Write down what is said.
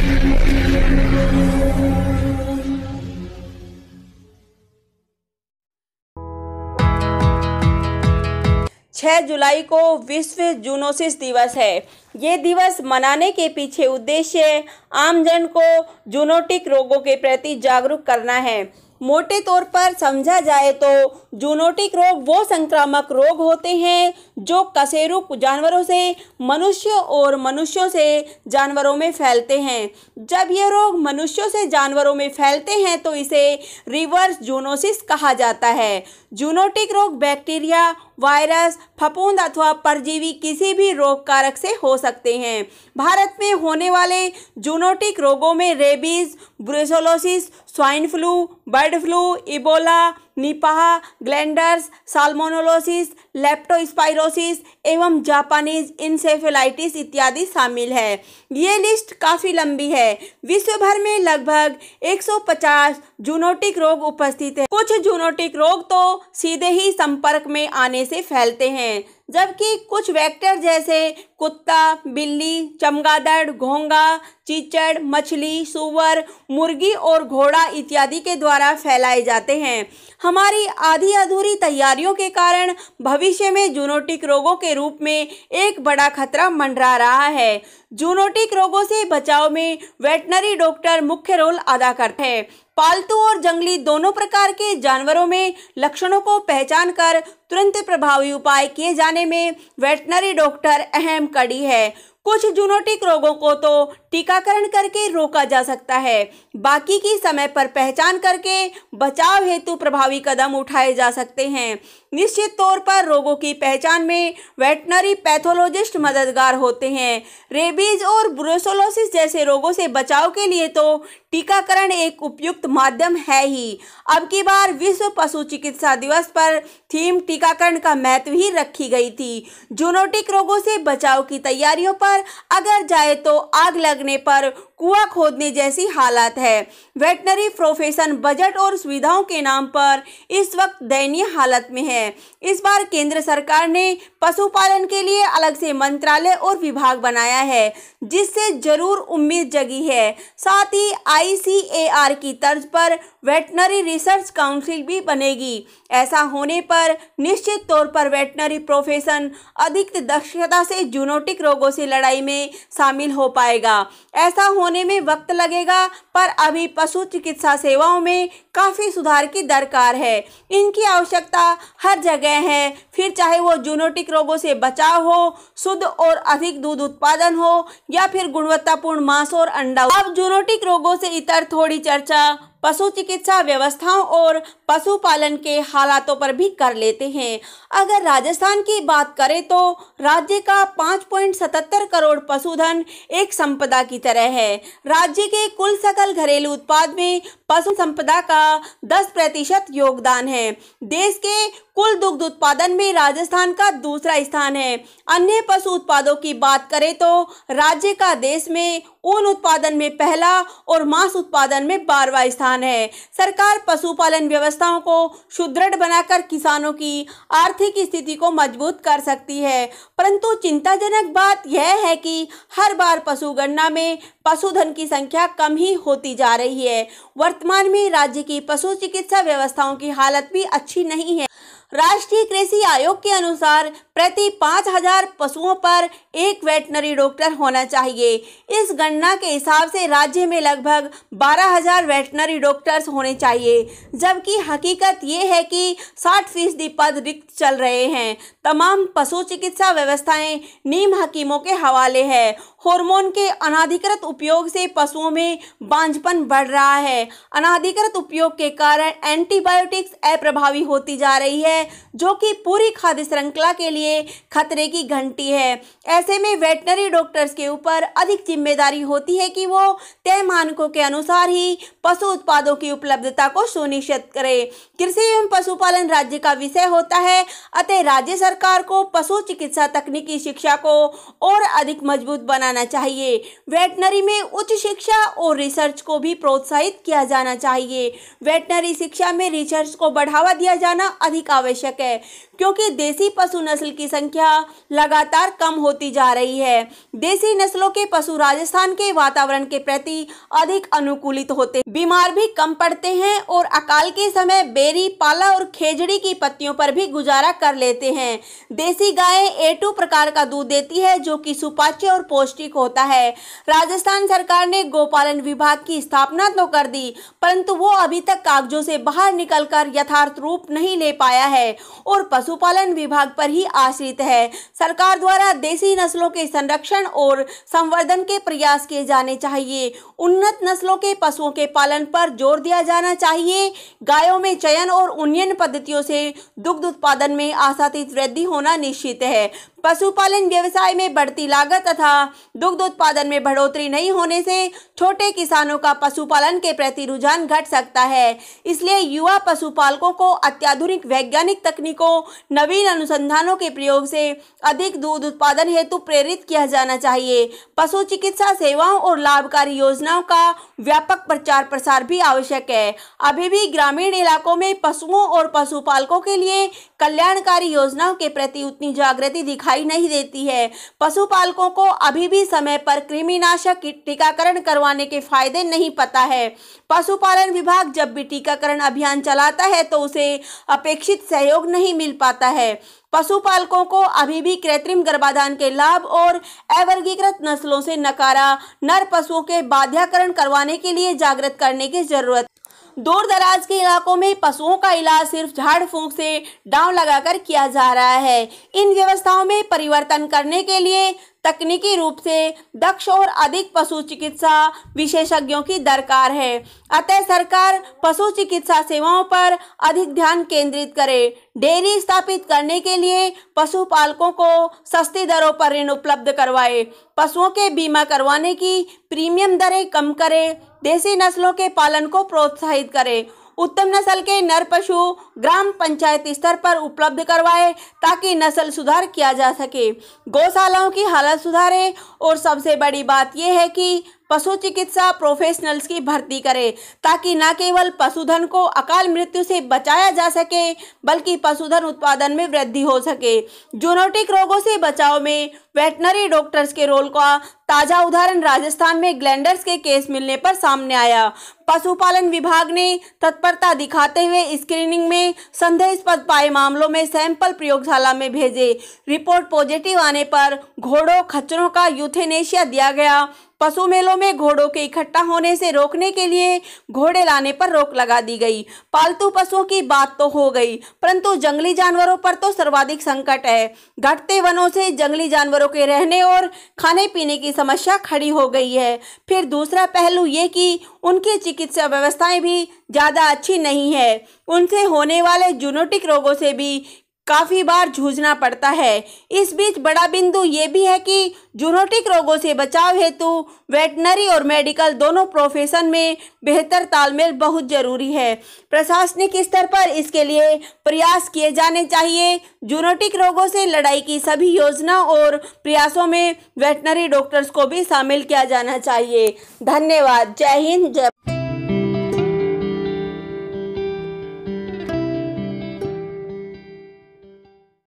छः जुलाई को विश्व जूनोसिस दिवस है ये दिवस मनाने के पीछे उद्देश्य आमजन को जूनोटिक रोगों के प्रति जागरूक करना है मोटे तौर पर समझा जाए तो जूनोटिक रोग वो संक्रामक रोग होते हैं जो कसेरुक जानवरों से मनुष्य और मनुष्यों से जानवरों में फैलते हैं जब ये रोग मनुष्यों से जानवरों में फैलते हैं तो इसे रिवर्स जूनोसिस कहा जाता है जूनोटिक रोग बैक्टीरिया वायरस फपूंद अथवा परजीवी किसी भी रोग कारक से हो सकते हैं भारत में होने वाले जूनोटिक रोगों में rabies brucellosis swine flu bird flu Ebola Nipah glanders salmonellosis leptospirosis एवं जापानीज इंसेफेलाइटिस इत्यादि शामिल है ये लिस्ट काफ़ी लंबी है विश्व भर में लगभग 150 जूनोटिक रोग उपस्थित है कुछ जूनोटिक रोग तो सीधे ही संपर्क में आने से फैलते हैं जबकि कुछ वेक्टर जैसे कुत्ता बिल्ली चमगादड़ घोंगा चीचड़ मछली सुअर मुर्गी और घोड़ा इत्यादि के द्वारा फैलाए जाते हैं हमारी आधी अधूरी तैयारियों के कारण भविष्य में जूनोटिक रोगों के रूप में एक बड़ा खतरा मंडरा रहा है जूनोटिक रोगों से बचाव में वेटनरी डॉक्टर मुख्य रोल अदा करते हैं पालतू और जंगली दोनों प्रकार के जानवरों में लक्षणों को पहचान कर तुरंत प्रभावी उपाय किए जाने में वेटनरी डॉक्टर अहम कड़ी है कुछ जूनोटिक रोगों को तो टीकाकरण करके रोका जा सकता है बाकी की समय पर पहचान करके बचाव हेतु प्रभावी कदम उठाए जा सकते हैं निश्चित तौर पर रोगों की पहचान में वेटनरी पैथोलॉजिस्ट मददगार होते हैं रेबीज और ब्रोसोलोसिस जैसे रोगों से बचाव के लिए तो टीकाकरण एक उपयुक्त माध्यम है ही अब की बार विश्व पशु चिकित्सा दिवस पर थीम टीकाकरण का महत्व ही रखी गई थी जूनोटिक रोगों से बचाव की तैयारियों पर अगर जाए तो आग लग लगने पर कुआ खोदने जैसी हालत है वेटनरी प्रोफेशन बजट और सुविधाओं के नाम पर इस वक्त दयनीय हालत में है इस बार केंद्र सरकार ने पशुपालन के लिए अलग से मंत्रालय और विभाग बनाया है जिससे जरूर उम्मीद जगी है साथ ही आईसीएआर की तर्ज पर वेटनरी रिसर्च काउंसिल भी बनेगी ऐसा होने पर निश्चित तौर पर वेटनरी प्रोफेशन अधिक दक्षता से जूनोटिक रोगों से लड़ाई में शामिल हो पाएगा ऐसा होने होने में वक्त लगेगा पर अभी पशु चिकित्सा सेवाओं में काफ़ी सुधार की दरकार है इनकी आवश्यकता हर जगह है फिर चाहे वो जूनोटिक रोगों से बचाव हो शुद्ध और अधिक दूध उत्पादन हो या फिर गुणवत्तापूर्ण मांस और अंडा अब जूनोटिक रोगों से इतर थोड़ी चर्चा पशु चिकित्सा व्यवस्थाओं और पशुपालन के हालातों पर भी कर लेते हैं अगर राजस्थान की बात करें तो राज्य का 5.77 करोड़ पशुधन एक संपदा की तरह है राज्य के कुल सकल घरेलू उत्पाद में पशु संपदा का 10 प्रतिशत योगदान है देश के कुल दुग्ध उत्पादन में राजस्थान का दूसरा स्थान है अन्य पशु उत्पादों की बात करें तो राज्य का देश में ऊन उत्पादन में पहला और मांस उत्पादन में बारवा स्थान है सरकार पशुपालन व्यवस्थाओं को सुदृढ़ बनाकर किसानों की आर्थिक स्थिति को मजबूत कर सकती है परंतु चिंताजनक बात यह है कि हर बार पशुगणना में पशुधन की संख्या कम ही होती जा रही है वर्तमान में राज्य की पशु चिकित्सा व्यवस्थाओं की हालत भी अच्छी नहीं है राष्ट्रीय कृषि आयोग के अनुसार प्रति पाँच हजार पशुओं पर एक वेटनरी डॉक्टर होना चाहिए इस गणना के हिसाब से राज्य में लगभग बारह हजार वेटनरी डॉक्टर्स होने चाहिए जबकि हकीकत ये है कि साठ फीसदी पद रिक्त चल रहे हैं तमाम पशु चिकित्सा व्यवस्थाएं नीम हकीमों के हवाले है हार्मोन के अनाधिकृत उपयोग से पशुओं में बांझपन बढ़ रहा है अनाधिकृत उपयोग के कारण एंटीबायोटिक्स अप्रभावी होती जा रही है जो कि पूरी खाद्य श्रृंखला के लिए खतरे की घंटी है ऐसे में वेटनरी डॉक्टर्स के ऊपर अधिक जिम्मेदारी होती है कि वो तय मानकों के अनुसार ही पशु उत्पादों की उपलब्धता को सुनिश्चित करे कृषि एवं पशुपालन राज्य का विषय होता है अतः राज्य सरकार को पशु चिकित्सा तकनीकी शिक्षा को और अधिक मजबूत बना जाना चाहिए वेटनरी में उच्च शिक्षा और रिसर्च को भी प्रोत्साहित किया जाना चाहिए वेटनरी शिक्षा में रिसर्च को बढ़ावा दिया जाना अधिक आवश्यक है क्योंकि देसी पशु नस्ल की संख्या लगातार कम होती जा रही है देसी नस्लों के पशु राजस्थान के वातावरण के प्रति अधिक अनुकूलित होते बीमार भी कम पड़ते हैं और अकाल के समय बेरी पाला और खेजड़ी की पत्तियों पर भी गुजारा कर लेते हैं देसी गायें ए प्रकार का दूध देती है जो कि सुपाच्य और पौष्टिक पौष्टिक होता है राजस्थान सरकार ने गोपालन विभाग की स्थापना तो कर दी परंतु वो अभी तक कागजों से बाहर निकलकर यथार्थ रूप नहीं ले पाया है और पशुपालन विभाग पर ही आश्रित है सरकार द्वारा देसी नस्लों के संरक्षण और संवर्धन के प्रयास किए जाने चाहिए उन्नत नस्लों के पशुओं के पालन पर जोर दिया जाना चाहिए गायों में चयन और उन्नयन पद्धतियों से दुग्ध उत्पादन में आसातीत वृद्धि होना निश्चित है पशुपालन व्यवसाय में बढ़ती लागत तथा दुग्ध उत्पादन में बढ़ोतरी नहीं होने से छोटे किसानों का पशुपालन के प्रति रुझान घट सकता है इसलिए युवा पशुपालकों को अत्याधुनिक वैज्ञानिक तकनीकों नवीन अनुसंधानों के प्रयोग से अधिक दूध उत्पादन हेतु प्रेरित किया जाना चाहिए पशु चिकित्सा सेवाओं और लाभकारी योजनाओं का व्यापक प्रचार प्रसार भी आवश्यक है अभी भी ग्रामीण इलाकों में पशुओं और पशुपालकों के लिए कल्याणकारी योजनाओं के प्रति उतनी जागृति दिखाई दिखाई नहीं देती है पशुपालकों को अभी भी समय पर कृमिनाशक टीकाकरण करवाने के फायदे नहीं पता है पशुपालन विभाग जब भी टीकाकरण अभियान चलाता है तो उसे अपेक्षित सहयोग नहीं मिल पाता है पशुपालकों को अभी भी कृत्रिम गर्भाधान के लाभ और अवर्गीकृत नस्लों से नकारा नर पशुओं के बाध्याकरण करवाने के लिए जागृत करने की जरूरत दूर दराज के इलाकों में पशुओं का इलाज सिर्फ झाड़ फूंक से डांव लगाकर किया जा रहा है इन व्यवस्थाओं में परिवर्तन करने के लिए तकनीकी रूप से दक्ष और अधिक पशु चिकित्सा विशेषज्ञों की दरकार है अतः सरकार पशु चिकित्सा सेवाओं पर अधिक ध्यान केंद्रित करे डेयरी स्थापित करने के लिए पशुपालकों को सस्ती दरों पर ऋण उपलब्ध करवाए पशुओं के बीमा करवाने की प्रीमियम दरें कम करें देसी नस्लों के पालन को प्रोत्साहित करें उत्तम नस्ल के नर पशु ग्राम पंचायत स्तर पर उपलब्ध करवाए ताकि नस्ल सुधार किया जा सके गौशालाओं की हालत सुधारे और सबसे बड़ी बात यह है कि पशु चिकित्सा प्रोफेशनल्स की भर्ती करें ताकि न केवल पशुधन को अकाल मृत्यु से बचाया जा सके बल्कि पशुधन उत्पादन में वृद्धि हो सके जूनोटिक रोगों से बचाव में वेटनरी डॉक्टर्स के रोल का ताजा उदाहरण राजस्थान में ग्लैंडर्स के केस मिलने पर सामने आया पशुपालन विभाग ने तत्परता दिखाते हुए स्क्रीनिंग में संदेहास्पद पाए मामलों में सैंपल प्रयोगशाला में भेजे रिपोर्ट पॉजिटिव आने पर घोड़ों खच्चरों का यूथेनेशिया दिया गया पशु मेलों में घोड़ों के इकट्ठा होने से रोकने के लिए घोड़े लाने पर रोक लगा दी गई पालतू पशुओं की बात तो हो गई परंतु जंगली जानवरों पर तो सर्वाधिक संकट है घटते वनों से जंगली जानवरों के रहने और खाने पीने की समस्या खड़ी हो गई है फिर दूसरा पहलू ये कि उनकी चिकित्सा व्यवस्थाएं भी ज़्यादा अच्छी नहीं है उनसे होने वाले जूनोटिक रोगों से भी काफ़ी बार जूझना पड़ता है इस बीच बड़ा बिंदु ये भी है कि जूनोटिक रोगों से बचाव हेतु वेटनरी और मेडिकल दोनों प्रोफेशन में बेहतर तालमेल बहुत ज़रूरी है प्रशासनिक स्तर पर इसके लिए प्रयास किए जाने चाहिए जूनोटिक रोगों से लड़ाई की सभी योजना और प्रयासों में वेटनरी डॉक्टर्स को भी शामिल किया जाना चाहिए धन्यवाद जय हिंद जय